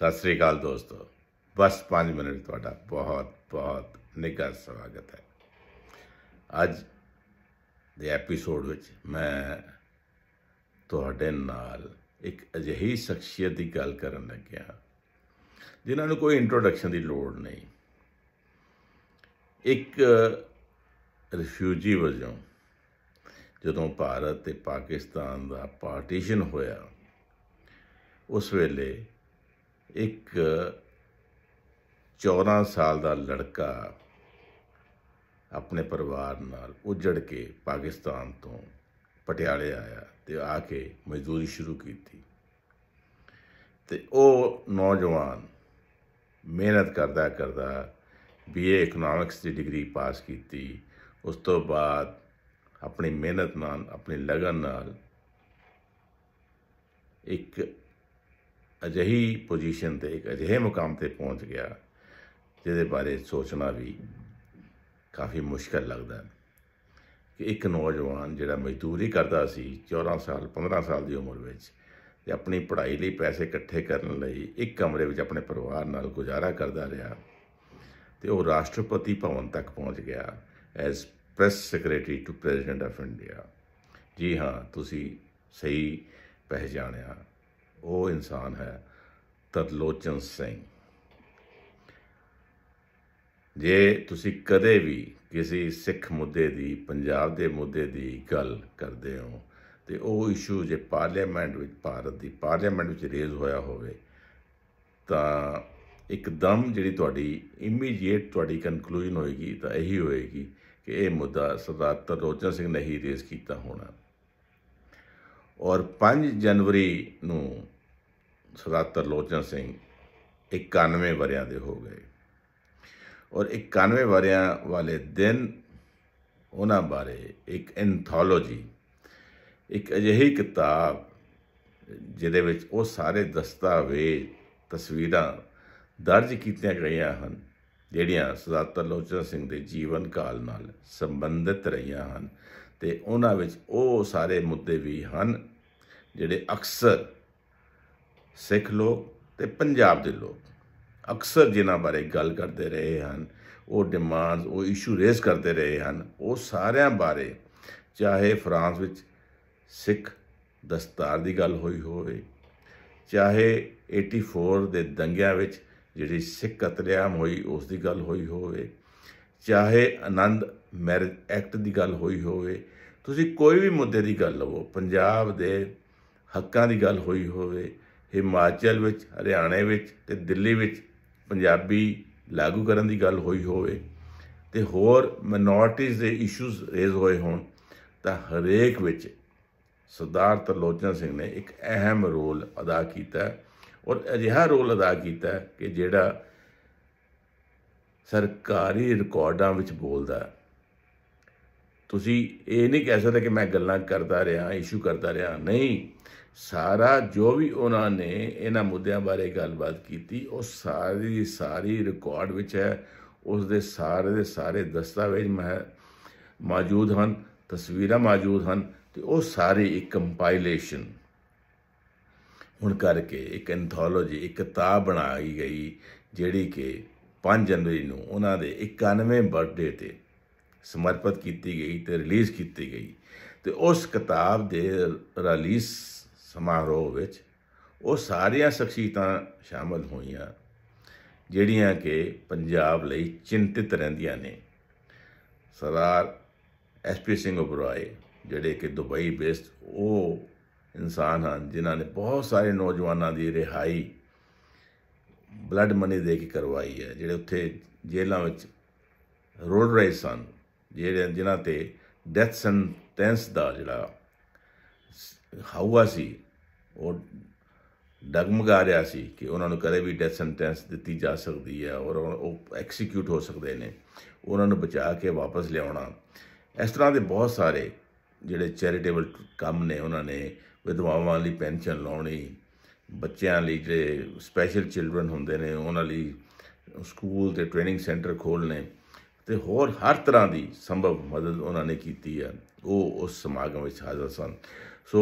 ਸਤਿ ਸ੍ਰੀ ਅਕਾਲ ਦੋਸਤੋ ਬਸ 5 ਮਿੰਟ ਤੁਹਾਡਾ ਬਹੁਤ ਬਹੁਤ ਨਿੱਘਾ ਸਵਾਗਤ ਹੈ ਅੱਜ ਦੇ ਐਪੀਸੋਡ ਵਿੱਚ ਮੈਂ ਤੁਹਾਡੇ ਨਾਲ ਇੱਕ ਅਜਿਹੀ ਸ਼ਖਸੀਅਤ ਦੀ ਗੱਲ ਕਰਨ ਲੱਗਿਆ ਜਿਨ੍ਹਾਂ ਨੂੰ ਕੋਈ ਇੰਟਰੋਡਕਸ਼ਨ ਦੀ ਲੋੜ ਨਹੀਂ ਇੱਕ ਰਿਫਿਊਜੀ ਵਜੋਂ ਜਦੋਂ ਭਾਰਤ ਤੇ ਪਾਕਿਸਤਾਨ ਦਾ ਪਾਰਟੀਸ਼ਨ ਹੋਇਆ ਉਸ ਵੇਲੇ ਇੱਕ 14 ਸਾਲ ਦਾ ਲੜਕਾ ਆਪਣੇ ਪਰਿਵਾਰ ਨਾਲ ਉਜੜ ਕੇ ਪਾਕਿਸਤਾਨ ਤੋਂ ਪਟਿਆਲੇ ਆਇਆ ਤੇ ਆ ਕੇ ਮਜ਼ਦੂਰੀ ਸ਼ੁਰੂ ਕੀਤੀ ਤੇ ਉਹ ਨੌਜਵਾਨ ਮਿਹਨਤ ਕਰਦਾ ਕਰਦਾ ਬੀਏ ਇਕਨੋਮਿਕਸ ਦੀ ਡਿਗਰੀ ਪਾਸ ਕੀਤੀ ਉਸ ਤੋਂ ਬਾਅਦ ਆਪਣੀ ਮਿਹਨਤ ਨਾਲ ਆਪਣੀ ਲਗਨ ਨਾਲ ਇੱਕ ਅਜਿਹੀ ਪੋਜੀਸ਼ਨ ਤੇ ਇੱਕ ਅਜਿਹੇ ਮੁਕਾਮ ਤੇ ਪਹੁੰਚ ਗਿਆ ਜਿਹਦੇ ਬਾਰੇ ਸੋਚਣਾ ਵੀ ਕਾਫੀ ਮੁਸ਼ਕਲ ਲੱਗਦਾ ਕਿ ਇੱਕ ਨੌਜਵਾਨ ਜਿਹੜਾ ਮਜ਼ਦੂਰੀ ਕਰਦਾ ਸੀ 14 ਸਾਲ 15 ਸਾਲ ਦੀ ਉਮਰ ਵਿੱਚ ਤੇ ਆਪਣੀ ਪੜ੍ਹਾਈ ਲਈ ਪੈਸੇ ਇਕੱਠੇ ਕਰਨ ਲਈ ਇੱਕ ਕਮਰੇ ਵਿੱਚ ਆਪਣੇ ਪਰਿਵਾਰ ਨਾਲ ਗੁਜ਼ਾਰਾ ਕਰਦਾ ਰਿਹਾ ਤੇ ਉਹ ਰਾਸ਼ਟਰਪਤੀ ਭਵਨ ਤੱਕ ਪਹੁੰਚ ਗਿਆ as press secretary to president of India ਜੀ ਹਾਂ ਤੁਸੀਂ ਸਹੀ ਪਹਿਚਾਣਿਆ ਉਹ ਇਨਸਾਨ ਹੈ ਤਰਲੋਚਨ ਸਿੰਘ ਜੇ ਤੁਸੀਂ ਕਦੇ ਵੀ ਕਿਸੇ ਸਿੱਖ ਮੁੱਦੇ ਦੀ ਪੰਜਾਬ ਦੇ ਮੁੱਦੇ ਦੀ ਗੱਲ ਕਰਦੇ ਹੋ ਤੇ ਉਹ ਇਸ਼ੂ ਜੇ ਪਾਰਲੀਮੈਂਟ ਵਿੱਚ ਭਾਰਤ ਦੀ ਪਾਰਲੀਮੈਂਟ ਵਿੱਚ ਰੇਜ਼ ਹੋਇਆ ਹੋਵੇ ਤਾਂ ਇੱਕਦਮ ਜਿਹੜੀ ਤੁਹਾਡੀ ਇਮੀਡੀਏਟ ਤੁਹਾਡੀ ਕਨਕਲੂਜਨ ਹੋਏਗੀ ਤਾਂ ਇਹੀ ਹੋਏਗੀ ਕਿ ਇਹ ਮੁੱਦਾ ਸਰਦਾਰ ਤਰੋਚਨ ਸਿੰਘ ਨੇ ਹੀ ਰੇਜ਼ ਕੀਤਾ ਹੋਣਾ ਔਰ 5 ਜਨਵਰੀ ਨੂੰ ਸਰਦਾਰ ਤਰਲੋਚਨ ਸਿੰਘ 91 ਵਰਿਆਂ ਦੇ ਹੋ ਗਏ ਔਰ 91 ਵਰਿਆਂ ਵਾਲੇ ਦਿਨ ਉਹਨਾਂ ਬਾਰੇ ਇੱਕ ਐਂਥੋਲੋਜੀ ਇੱਕ ਅਜਿਹੀ ਕਿਤਾਬ ਜਿਹਦੇ ਵਿੱਚ ਉਹ ਸਾਰੇ ਦਸਤਾਵੇਜ਼ ਤਸਵੀਰਾਂ ਦਰਜ ਕੀਤੀਆਂ ਗਈਆਂ ਹਨ ਜਿਹੜੀਆਂ ਸਰਦਾਰ ਤਰਲੋਚਨ ਸਿੰਘ ਦੇ ਜੀਵਨ ਕਾਲ ਨਾਲ ਸੰਬੰਧਿਤ ਰਹੀਆਂ ਹਨ ਤੇ ਉਹਨਾਂ ਵਿੱਚ ਉਹ ਸਾਰੇ ਮੁੱਦੇ ਵੀ ਹਨ ਜਿਹੜੇ ਅਕਸਰ ਸਿੱਖ ਲੋਕ ਤੇ ਪੰਜਾਬ ਦੇ ਲੋਕ ਅਕਸਰ ਜਿਨ੍ਹਾਂ ਬਾਰੇ ਗੱਲ ਕਰਦੇ ਰਹੇ ਹਨ ਉਹ ਡਿਮਾਂਡਸ ਉਹ ਇਸ਼ੂ ਰੇਜ਼ ਕਰਦੇ ਰਹੇ ਹਨ ਉਹ ਸਾਰਿਆਂ ਬਾਰੇ ਚਾਹੇ ਫਰਾਂਸ ਵਿੱਚ ਸਿੱਖ ਦਸਤਾਰ ਦੀ ਗੱਲ ਹੋਈ ਹੋਵੇ ਚਾਹੇ 84 ਦੇ ਦੰਗਿਆਂ ਵਿੱਚ ਜਿਹੜੀ ਸਿੱਖ ਕਤਲੇਆਮ ਹੋਈ ਉਸ ਦੀ ਗੱਲ ਹੋਈ ਹੋਵੇ ਚਾਹੇ ਆਨੰਦ ਮੈਰਿਜ ਐਕਟ ਦੀ ਗੱਲ ਹੋਈ ਹੋਵੇ ਤੁਸੀਂ ਕੋਈ ਵੀ ਮੁੱਦੇ ਦੀ ਗੱਲ ਲਵੋ ਪੰਜਾਬ ਦੇ ਹੱਕਾਂ ਦੀ ਗੱਲ ਹੋਈ ਹੋਵੇ ਹਿਮਾਚਲ ਵਿੱਚ ਹਰਿਆਣੇ ਵਿੱਚ ਤੇ ਦਿੱਲੀ ਵਿੱਚ ਪੰਜਾਬੀ ਲਾਗੂ ਕਰਨ ਦੀ ਗੱਲ ਹੋਈ ਹੋਵੇ ਤੇ ਹੋਰ ਮਿਨੋਰਟੀਜ਼ ਦੇ ਇਸ਼ੂਜ਼ ਰੇਜ਼ ਹੋਏ ਹੋਣ ਤਾਂ ਹਰੇਕ ਵਿੱਚ ਸਰਦਾਰ ਲੋਚਨ ਸਿੰਘ ਨੇ ਇੱਕ ਅਹਿਮ ਰੋਲ ਅਦਾ ਕੀਤਾ ਔਰ ਅਜਿਹਾ ਰੋਲ ਅਦਾ ਕੀਤਾ ਕਿ ਜਿਹੜਾ ਸਰਕਾਰੀ ਰਿਕਾਰਡਾਂ ਵਿੱਚ ਬੋਲਦਾ ਤੁਸੀਂ ਇਹ ਨਹੀਂ ਕਹਿ ਸਕਦੇ ਕਿ ਮੈਂ ਗੱਲਾਂ ਕਰਦਾ ਰਿਹਾ ਇਸ਼ੂ ਕਰਦਾ ਰਿਹਾ ਨਹੀਂ ਸਾਰਾ ਜੋ ਵੀ ਉਹਨਾਂ ਨੇ ਇਹਨਾਂ ਮੁੱਦਿਆਂ ਬਾਰੇ ਗੱਲਬਾਤ ਕੀਤੀ ਉਹ ਸਾਰੀ ਸਾਰੀ ਰਿਕਾਰਡ ਵਿੱਚ ਹੈ ਉਸ ਦੇ ਸਾਰੇ ਦੇ ਸਾਰੇ ਦਸਤਾਵੇਜ਼ ਮੈਂ ਮੌਜੂਦ ਹਨ ਤਸਵੀਰਾਂ ਮੌਜੂਦ ਹਨ ਤੇ ਉਹ ਸਾਰੇ ਇੱਕ ਕੰਪਾਈਲੇਸ਼ਨ ਹੁਣ ਕਰਕੇ ਇੱਕ ਐਂਥੋਲੋਜੀ ਇੱਕ ਕਿਤਾਬ ਬਣਾਈ ਗਈ ਜਿਹੜੀ ਕਿ 5 ਜਨਵਰੀ ਨੂੰ ਉਹਨਾਂ ਦੇ 91 ਬਰਥਡੇ ਤੇ ਸਮਰਪਿਤ ਕੀਤੀ ਗਈ ਤੇ ਰਿਲੀਜ਼ ਕੀਤੀ ਗਈ ਤੇ ਉਸ ਕਿਤਾਬ ਦੇ ਰਿਲੀਜ਼ ਸਮਾਰੋਹ ਵਿੱਚ ਉਹ ਸਾਰੀਆਂ ਸ਼ਖਸੀਤਾਂ ਸ਼ਾਮਲ ਹੋਈਆਂ ਜਿਹੜੀਆਂ ਕਿ ਪੰਜਾਬ ਲਈ ਚਿੰਤਿਤ ਰਹਿੰਦੀਆਂ ਨੇ ਸਰਦਾਰ ਐਸਪੀ ਸਿੰਘ ਉਬਰਾਏ ਜਿਹੜੇ ਕਿ ਦੁਬਈ ਬੇਸਡ ਉਹ ਇਨਸਾਨ ਹਨ ਜਿਨ੍ਹਾਂ ਨੇ ਬਹੁਤ ਸਾਰੇ ਨੌਜਵਾਨਾਂ ਦੀ ਰਿਹਾਈ ਬਲੱਡ ਮਨੀ ਦੇ ਕੇ ਕਰਵਾਈ ਹੈ ਜਿਹੜੇ ਉੱਥੇ ਜੇਲ੍ਹਾਂ ਵਿੱਚ ਰੋਡ ਰਹੇ ਸਨ ਜਿਹੜੇ ਜਿਨ੍ਹਾਂ ਤੇ ਡੈਥ ਸੈਂਟੈਂਸ ਦਾ ਜਿਹੜਾ ਹਵਾ ਸੀ ਉਹ ਡਗਮਗਾ ਰਿਹਾ ਸੀ ਕਿ ਉਹਨਾਂ ਨੂੰ ਕਦੇ ਵੀ ਡੈਥ ਸੈਂਟੈਂਸ ਦਿੱਤੀ ਜਾ ਸਕਦੀ ਹੈ ਔਰ ਉਹ ਐਗਜ਼ੀਕਿਊਟ ਹੋ ਸਕਦੇ ਨੇ ਉਹਨਾਂ ਨੂੰ ਬਚਾ ਕੇ ਵਾਪਸ ਲਿਆਉਣਾ ਇਸ ਤਰ੍ਹਾਂ ਦੇ ਬਹੁਤ ਸਾਰੇ ਜਿਹੜੇ ਚੈਰੀਟੇਬਲ ਕੰਮ ਨੇ ਉਹਨਾਂ ਨੇ ਵਿਧਵਾਵਾਂ ਲਈ ਪੈਨਸ਼ਨ ਲਾਉਣੀ ਬੱਚਿਆਂ ਲਈ ਜਿਹੜੇ ਸਪੈਸ਼ਲ ਚਿਲड्रन ਹੁੰਦੇ ਨੇ ਉਹਨਾਂ ਲਈ ਸਕੂਲ ਤੇ ਟ੍ਰੇਨਿੰਗ ਸੈਂਟਰ ਖੋਲਨੇ ਤੇ ਹੋਰ ਹਰ ਤਰ੍ਹਾਂ ਦੀ ਸੰਭਵ ਮਦਦ ਉਹਨਾਂ ਨੇ ਕੀਤੀ ਹੈ ਉਹ ਉਸ ਸਮਾਗਮ ਵਿੱਚ ਹਾਜ਼ਰ ਸਨ ਸੋ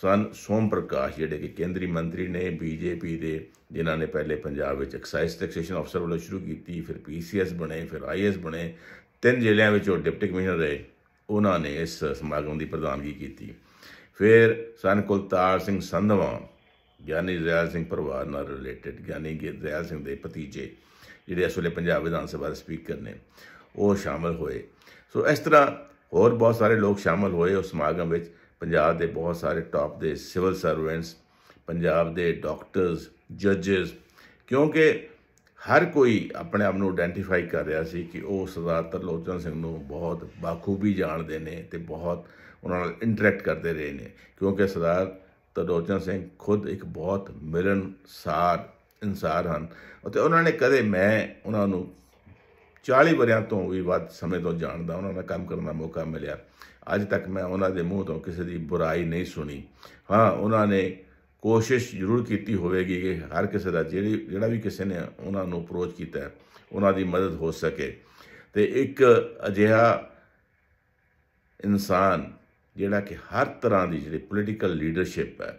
ਸਨ ਸੋਮ ਪ੍ਰਕਾਸ਼ ਜਿਹੜੇ ਕਿ ਕੇਂਦਰੀ ਮੰਤਰੀ ਨੇ ਬੀਜੇਪੀ ਦੇ ਜਿਨ੍ਹਾਂ ਨੇ ਪਹਿਲੇ ਪੰਜਾਬ ਵਿੱਚ ਐਕਸਾਈਜ਼ ਟੈਕਸੇਸ਼ਨ ਅਫਸਰ ਵੱਲੋਂ ਸ਼ੁਰੂ ਕੀਤੀ ਫਿਰ ਪੀਸੀਐਸ ਬਣੇ ਫਿਰ ਆਈਐਸ ਬਣੇ ਤਿੰਨ ਜ਼ਿਲ੍ਹਿਆਂ ਵਿੱਚ ਉਹ ਡਿਪਟੀ ਕਮਿਸ਼ਨਰ ਰਹੇ ਉਹਨਾਂ ਨੇ ਇਸ ਸਮਾਗਮ ਦੀ ਪ੍ਰਧਾਨਗੀ ਕੀਤੀ ਫਿਰ ਸਨ ਕੁਲਤਾਰ ਸਿੰਘ ਸੰਧਵਾ ਗਿਆਨੀ ਰਿਆਲ ਸਿੰਘ ਪਰਿਵਾਰ ਨਾਲ ਰਿਲੇਟਡ ਗਿਆਨੀ ਰਿਆਲ ਸਿੰਘ ਦੇ ਭਤੀਜੇ ਜਿਹੜੇ ਅਸਲੇ ਪੰਜਾਬ ਵਿਧਾਨ ਸਭਾ ਦੇ ਸਪੀਕਰ ਨੇ ਉਹ ਸ਼ਾਮਲ ਹੋਏ ਸੋ ਇਸ ਤਰ੍ਹਾਂ ਹੋਰ ਬਹੁਤ ਸਾਰੇ ਲੋਕ ਸ਼ਾਮਲ ਹੋਏ ਉਸ ਸਮਾਗਮ ਵਿੱਚ ਪੰਜਾਬ ਦੇ ਬਹੁਤ ਸਾਰੇ ਟਾਪ ਦੇ ਸਿਵਲ ਸਰਵੈਂਟਸ ਪੰਜਾਬ ਦੇ ਡਾਕਟਰਸ ਜੱਜਸ ਕਿਉਂਕਿ ਹਰ ਕੋਈ ਆਪਣੇ ਆਪ ਨੂੰ ਆਇਡੈਂਟੀਫਾਈ ਕਰ ਰਿਹਾ ਸੀ ਕਿ ਉਹ ਸਰਦਾਰ ਤਰਲੋਚਨ ਸਿੰਘ ਨੂੰ ਬਹੁਤ ਬਾਖੂਬੀ ਜਾਣਦੇ ਨੇ ਤੇ ਬਹੁਤ ਉਹਨਾਂ ਨਾਲ ਇੰਟਰੈਕਟ ਕਰਦੇ ਰਹੇ ਨੇ ਕਿਉਂਕਿ ਸਰਦਾਰ ਤਰਲੋਚਨ ਸਿੰਘ ਖੁਦ ਇੱਕ ਬਹੁਤ ਮਿਲਨਸਾਰ ਇਨਸਾਨ ਹਨ ਅਤੇ ਉਹਨਾਂ ਨੇ ਕਦੇ ਮੈਂ ਉਹਨਾਂ ਨੂੰ 40 ਬਰਿਆਂ ਤੋਂ ਵੀ ਵੱਧ ਸਮੇਂ ਤੋਂ ਜਾਣਦਾ ਉਹਨਾਂ ਨਾਲ ਕੰਮ ਕਰਨ ਦਾ ਮੌਕਾ ਮਿਲਿਆ ਅੱਜ ਤੱਕ ਮੈਂ ਉਹਨਾਂ ਦੇ ਮੂੰਹ ਤੋਂ ਕਿਸੇ ਦੀ ਬੁਰਾਈ ਨਹੀਂ ਸੁਣੀ ਹਾਂ ਉਹਨਾਂ ਨੇ ਕੋਸ਼ਿਸ਼ ਜ਼ਰੂਰ ਕੀਤੀ ਹੋਵੇਗੀ ਕਿ ਹਰ ਕਿਸੇ ਦਾ ਜਿਹੜੀ ਜਿਹੜਾ ਵੀ ਕਿਸੇ ਨੇ ਉਹਨਾਂ ਨੂੰ ਅਪਰੋਚ ਕੀਤਾ ਹੈ ਉਹਨਾਂ ਦੀ ਮਦਦ ਹੋ ਸਕੇ ਤੇ ਇੱਕ ਅਜਿਹਾ ਇਨਸਾਨ ਜਿਹੜਾ ਕਿ ਹਰ ਤਰ੍ਹਾਂ ਦੀ ਜਿਹੜੀ ਪੋਲੀਟੀਕਲ ਲੀਡਰਸ਼ਿਪ ਹੈ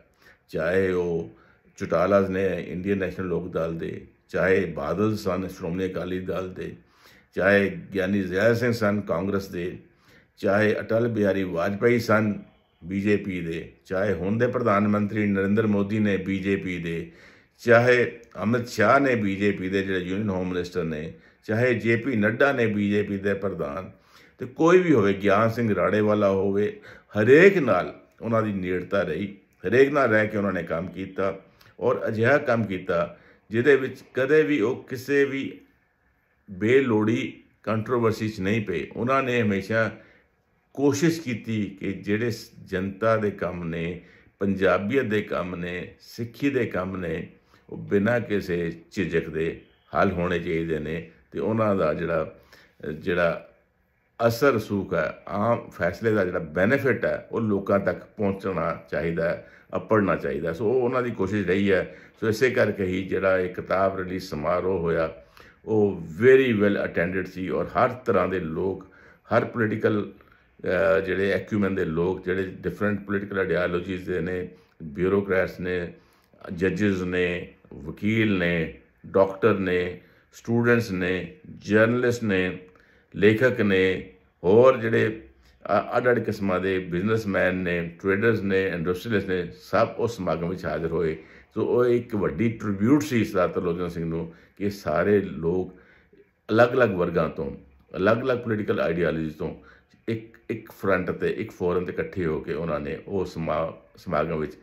ਚਾਹੇ ਉਹ ਚੁਟਾਲਾਜ਼ ਨੇ ਇੰਡੀਅਨ ਨੈਸ਼ਨਲ ਲੋਕ ਦਲ ਦੇ ਚਾਹੇ ਬਾਦਲ ਸਨ ਸ਼੍ਰੋਮਣੀ ਅਕਾਲੀ ਦਲ ਦੇ ਚਾਹੇ ਗਿਆਨੀ ਜ਼ੈਲ ਸਿੰਘ ਸਨ ਕਾਂਗਰਸ ਦੇ ਚਾਹੇ ਅਟਲ ਬਿਹਾਰੀ ਵਾਜਪਾਈ ਸਨ ਬੀਜੇਪੀ ਦੇ ਚਾਹੇ ਹੁਣ ਦੇ ਪ੍ਰਧਾਨ ਮੰਤਰੀ ਨਰਿੰਦਰ ਮੋਦੀ ਨੇ ਬੀਜੇਪੀ ਦੇ ਚਾਹੇ ਅਮਿਤ ਸ਼ਾਹ ਨੇ ਬੀਜੇਪੀ ਦੇ ਜਿਹੜੇ ਯੂਨੀਅਨ ਹੋਮ ਮਿਨਿਸਟਰ ਨੇ ਚਾਹੇ ਜੇਪੀ ਨੱਡਾ ਨੇ ਬੀਜੇਪੀ ਦੇ ਪ੍ਰਧਾਨ ਤੇ ਕੋਈ ਵੀ ਹੋਵੇ ਗਿਆਨ ਸਿੰਘ ਰਾੜੇ ਵਾਲਾ ਹੋਵੇ ਹਰੇਕ ਨਾਲ ਉਹਨਾਂ ਦੀ ਨੇੜਤਾ ਰਹੀ ਹਰੇਕ ਨਾਲ ਰਹਿ ਕੇ ਉਹਨਾਂ ਨੇ ਕੰਮ ਕੀਤਾ ਔਰ ਅਜਿਹਾ ਕੰਮ ਕੀਤਾ ਜਿਹਦੇ ਵਿੱਚ ਕਦੇ ਵੀ ਉਹ ਕਿਸੇ ਵੀ ਬੇਲੋੜੀ ਕੰਟਰੋਵਰਸੀ 'ਚ ਨਹੀਂ ਪਏ ਉਹਨਾਂ ਨੇ ਹਮੇਸ਼ਾ ਕੋਸ਼ਿਸ਼ ਕੀਤੀ ਕਿ ਜਿਹੜੇ ਜਨਤਾ ਦੇ ਕੰਮ ਨੇ ਪੰਜਾਬੀਅਤ ਦੇ ਕੰਮ ਨੇ ਸਿੱਖੀ ਦੇ ਕੰਮ ਨੇ ਉਹ ਬਿਨਾਂ ਕਿਸੇ ਝਿਜਕ ਦੇ ਹੱਲ ਹੋਣੇ ਚਾਹੀਦੇ ਨੇ ਤੇ ਉਹਨਾਂ ਦਾ ਜਿਹੜਾ ਜਿਹੜਾ ਅਸਰ ਸੂਖ ਹੈ ਆਮ ਫੈਸਲੇ ਦਾ ਜਿਹੜਾ ਬੈਨੀਫਿਟ ਹੈ ਉਹ ਲੋਕਾਂ ਤੱਕ ਪਹੁੰਚਣਾ ਚਾਹੀਦਾ ਹੈ ਅਪੜਨਾ ਚਾਹੀਦਾ ਸੋ ਉਹਨਾਂ ਦੀ ਕੋਸ਼ਿਸ਼ ਰਹੀ ਹੈ ਸੋ ਇਸੇ ਕਰਕੇ ਹੀ ਜਿਹੜਾ ਇਹ ਕਿਤਾਬ ਰਿਲੀਜ਼ ਸਮਾਰੋਹ ਹੋਇਆ ਉਹ ਵੈਰੀ ਵੈਲ ਅਟੈਂਡਡ ਸੀ ਔਰ ਹਰ ਤਰ੍ਹਾਂ ਦੇ ਲੋਕ ਹਰ ਪੋਲੀਟੀਕਲ ਜਿਹੜੇ ਐਕਿਊਮਨ ਦੇ ਲੋਕ ਜਿਹੜੇ ਡਿਫਰੈਂਟ ਪੋਲੀਟੀਕਲ ਆਈਡੀਓਲੋਜੀਜ਼ ਦੇ ਨੇ ਬਿਊਰੋਕਰੈਟਸ ਨੇ ਜੱਜਸ ਨੇ ਵਕੀਲ ਨੇ ਡਾਕਟਰ ਨੇ ਸਟੂਡੈਂਟਸ ਨੇ ਜਰਨਲਿਸਟ ਨੇ ਲੇਖਕ ਨੇ ਹੋਰ ਜਿਹੜੇ ਅਡੜ ਕਿਸਮਾਂ ਦੇ ਬਿਜ਼ਨਸਮੈਨ ਨੇ ਟ੍ਰੇਡਰਸ ਨੇ ਇੰਡਸਟਰੀਅਲਿਸਟ ਨੇ ਸਭ ਉਸ ਸਮਾਗਮ ਵਿੱਚ ਹਾਜ਼ਰ ਹੋਏ ਸੋ ਉਹ ਇੱਕ ਵੱਡੀ ਟ੍ਰਿਬਿਊਟ ਸੀ ਸਰਦਾਰ ਤਰਲੋਚਨ ਸਿੰਘ ਨੂੰ ਕਿ ਸਾਰੇ ਲੋਕ ਅਲੱਗ-ਅਲੱਗ ਵਰਗਾਂ ਤੋਂ ਅਲੱਗ-ਅਲੱਗ ਪੋਲੀਟੀਕਲ ਆਈਡੀਆਲਜੀਜ਼ ਤੋਂ ਇੱਕ ਇੱਕ ਫਰੰਟ ਤੇ ਇੱਕ ਫੋਰਮ ਤੇ ਇਕੱਠੇ ਹੋ ਕੇ ਉਹਨਾਂ ਨੇ ਉਹ ਸਮਾਗਮ ਵਿੱਚ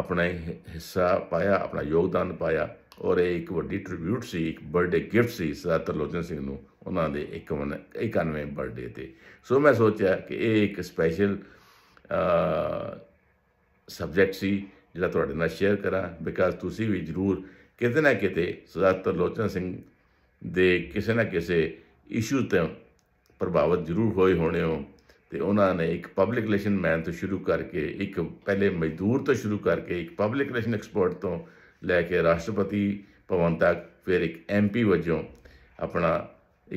ਆਪਣਾ ਹਿੱਸਾ ਪਾਇਆ ਆਪਣਾ ਯੋਗਦਾਨ ਪਾਇਆ ਔਰ ਇਹ ਇੱਕ ਵੱਡੀ ਟ੍ਰਿਬਿਊਟ ਸੀ ਇੱਕ ਬਰਥਡੇ ਗਿਫਟ ਸੀ ਸਰਦਾਰ ਤਰਲੋਚਨ ਸਿੰਘ ਨੂੰ ਉਹਨਾਂ ਦੇ 51 91 ਬਰਥਡੇ ਤੇ ਸੋ ਮੈਂ ਸੋਚਿਆ ਕਿ ਇਹ ਇੱਕ ਸਪੈਸ਼ਲ ਸਬਜੈਕਟ ਸੀ ਜਿਹੜਾ ਤੁਹਾਡੇ ਨਾਲ ਸ਼ੇਅਰ ਕਰਾਂ ਬਿਕਾਜ਼ ਤੁਸੀਂ ਵੀ ਜ਼ਰੂਰ ਕਿਤੇ ਨਾ ਕਿਤੇ ਸਰਦਾਰ ਤਰਲੋਚਨ ਸਿੰਘ ਦੇ ਕਿਸੇ ਨਾ ਕਿਸੇ ਇਸ਼ੂ ਤੇ ਪ੍ਰਭਾਵਿਤ ਜ਼ਰੂਰ ਹੋਏ ਹੋਣੇ ਹੋ ਤੇ ਉਹਨਾਂ ਨੇ ਇੱਕ ਪਬਲਿਕ ਰਿਲੇਸ਼ਨ ਮੈਨ ਤੋਂ ਸ਼ੁਰੂ ਕਰਕੇ ਇੱਕ ਪਹਿਲੇ ਮਜ਼ਦੂਰ ਤੋਂ ਸ਼ੁਰੂ ਕਰਕੇ ਇੱਕ ਪਬਲਿਕ ਰਿਲੇਸ਼ਨ ਐਕਸਪਰਟ ਤੋਂ ਲੈ ਕੇ ਰਾਸ਼ਟਰਪਤੀ ਭਵਨ ਤੱਕ ਫਿਰ ਇੱਕ ਐਮਪੀ ਵਜੋਂ ਆਪਣਾ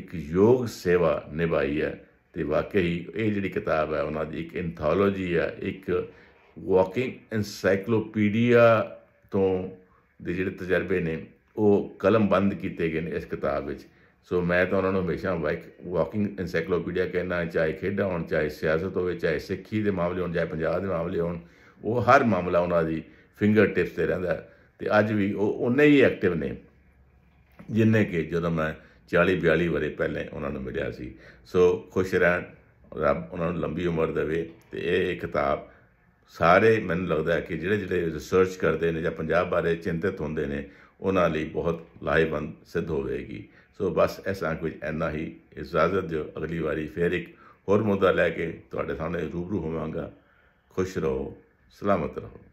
ਇੱਕ ਯੋਗ ਸੇਵਾ ਨਿਭਾਈ ਹੈ ਤੇ ਵਾਕਈ ਇਹ ਜਿਹੜੀ ਕਿਤਾਬ ਹੈ ਉਹਨਾਂ ਦੀ ਇੱਕ ਐਂਥੋਲੋਜੀ ਹੈ ਇੱਕ ਵਾਕਿੰਗ ਐਨਸਾਈਕਲੋਪੀਡੀਆ ਤੋਂ ਦੇ ਜਿਹੜੇ ਤਜਰਬੇ ਨੇ ਉਹ ਕਲਮਬੰਦ ਕੀਤੇ ਗਏ ਨੇ ਇਸ ਕਿਤਾਬ ਵਿੱਚ ਸੋ ਮੈਂ ਤਾਂ ਉਹਨਾਂ ਨੂੰ ਹਮੇਸ਼ਾ ਵਾਕਿੰਗ ਐਨਸਾਈਕਲੋਪੀਡੀਆ ਕਹਿਣਾ ਚਾਹੇ ਖੇਡਾਂ ਹੋਣ ਚਾਹੇ ਸਿਆਸਤ ਹੋਵੇ ਚਾਹੇ ਸਿੱਖੀ ਦੇ ਮਾਮਲੇ ਹੋਣ ਚਾਹੇ ਪੰਜਾਬ ਦੇ ਮਾਮਲੇ ਹੋਣ ਉਹ ਹਰ ਮਾਮਲਾ ਉਹਨਾਂ ਦੀ ਫਿੰਗਰ ਟਿਪਸ ਤੇ ਰਹਿੰਦਾ ਤੇ ਅੱਜ ਵੀ ਉਹ ਉਨੇ ਹੀ ਐਕਟਿਵ ਨੇ ਜਿੰਨੇ ਕਿ ਜਦੋਂ ਮੈਂ 40 42 ਵਰੇ ਪਹਿਲੇ ਉਹਨਾਂ ਨੂੰ ਮਿਲਿਆ ਸੀ ਸੋ ਖੁਸ਼ ਰਹਿਣ ਰੱਬ ਉਹਨਾਂ ਨੂੰ ਲੰਬੀ ਉਮਰ ਦੇਵੇ ਤੇ ਇਹ ਕਿਤਾਬ ਸਾਰੇ ਮੈਨੂੰ ਲੱਗਦਾ ਹੈ ਕਿ ਜਿਹੜੇ ਜਿਹੜੇ ਰਿਸਰਚ ਕਰਦੇ ਨੇ ਜਾਂ ਪੰਜਾਬ ਬਾਰੇ ਚਿੰਤਤ ਹੁੰਦੇ ਨੇ ਉਹਨਾਂ ਲਈ ਬਹੁਤ ਲਾਹੇਵੰਦ ਸਿੱਧ ਹੋਵੇਗੀ ਸੋ ਬਸ ਐਸਾ ਕੁਝ ਐਨਾ ਹੀ ਇਜਾਜ਼ਤ ਦਿਓ ਅਗਲੀ ਵਾਰੀ ਫੇਰ ਇੱਕ ਹੋਰ ਮੁੱਦਾ ਲੈ ਕੇ ਤੁਹਾਡੇ ਸਾਹਮਣੇ ਰੂਬਰੂ ਹੋਵਾਂਗਾ ਖੁਸ਼ ਰਹੋ ਸਲਾਮਤ ਰਹੋ